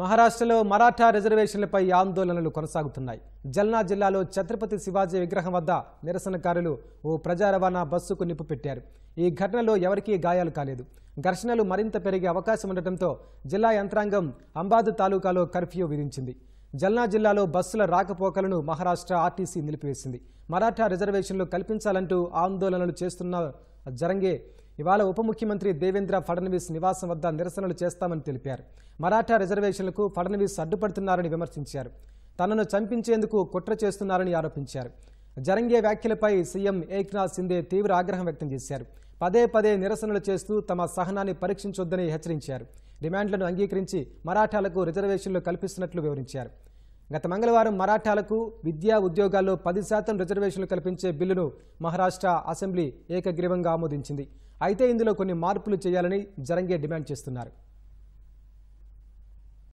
మహారాష్ట్రలో మరాఠా రిజర్వేషన్లపై ఆందోళనలు కొనసాగుతున్నాయి జల్నా జిల్లాలో ఛత్రపతి శివాజీ విగ్రహం వద్ద నిరసనకారులు ఓ ప్రజా రవాణా బస్సుకు నిప్పు పెట్టారు ఈ ఘటనలో ఎవరికీ గాయాలు కాలేదు ఘర్షణలు మరింత పెరిగే అవకాశం ఉండటంతో జిల్లా యంత్రాంగం అంబాదు తాలూకాలో కర్ఫ్యూ విధించింది జల్నా జిల్లాలో బస్సుల రాకపోకలను మహారాష్ట్ర ఆర్టీసీ నిలిపివేసింది మరాఠా రిజర్వేషన్లు కల్పించాలంటూ ఆందోళనలు చేస్తున్న జరంగే ఇవాళ ఉప ముఖ్యమంత్రి దేవేంద్ర ఫడ్నవీస్ నివాసం వద్ద నిరసనలు చేస్తామని తెలిపారు మరాఠా రిజర్వేషన్లకు ఫడ్నవీస్ అడ్డుపడుతున్నారని విమర్శించారు తనను చంపించేందుకు కుట్ర చేస్తున్నారని ఆరోపించారు జరంగే వ్యాఖ్యలపై సీఎం ఏక్నాథ్ సిందే తీవ్ర ఆగ్రహం వ్యక్తం చేశారు పదే పదే నిరసనలు చేస్తూ తమ సహనాన్ని పరీక్షించొద్దని హెచ్చరించారు డిమాండ్లను అంగీకరించి మరాఠాలకు రిజర్వేషన్లు కల్పిస్తున్నట్లు వివరించారు గత మంగళవారం మరాఠాలకు విద్యా ఉద్యోగాల్లో పది శాతం రిజర్వేషన్లు కల్పించే బిల్లును మహారాష్ట్ర అసెంబ్లీ ఏకగ్రీవంగా ఆమోదించింది అయితే ఇందులో కొన్ని మార్పులు చేయాలని జరంగే డిమాండ్ చేస్తున్నారు